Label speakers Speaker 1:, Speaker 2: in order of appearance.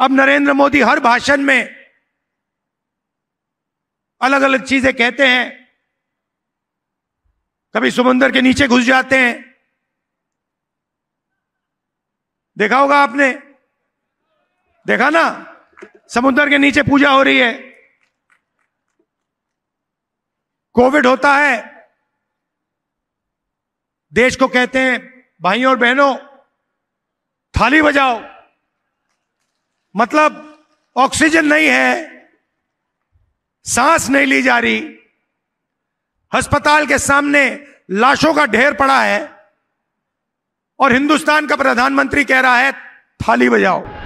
Speaker 1: अब नरेंद्र मोदी हर भाषण में अलग अलग चीजें कहते हैं कभी समुंदर के नीचे घुस जाते हैं देखा होगा आपने देखा ना समुद्र के नीचे पूजा हो रही है कोविड होता है देश को कहते हैं भाइयों और बहनों थाली बजाओ मतलब ऑक्सीजन नहीं है सांस नहीं ली जा रही अस्पताल के सामने लाशों का ढेर पड़ा है और हिंदुस्तान का प्रधानमंत्री कह रहा है थाली बजाओ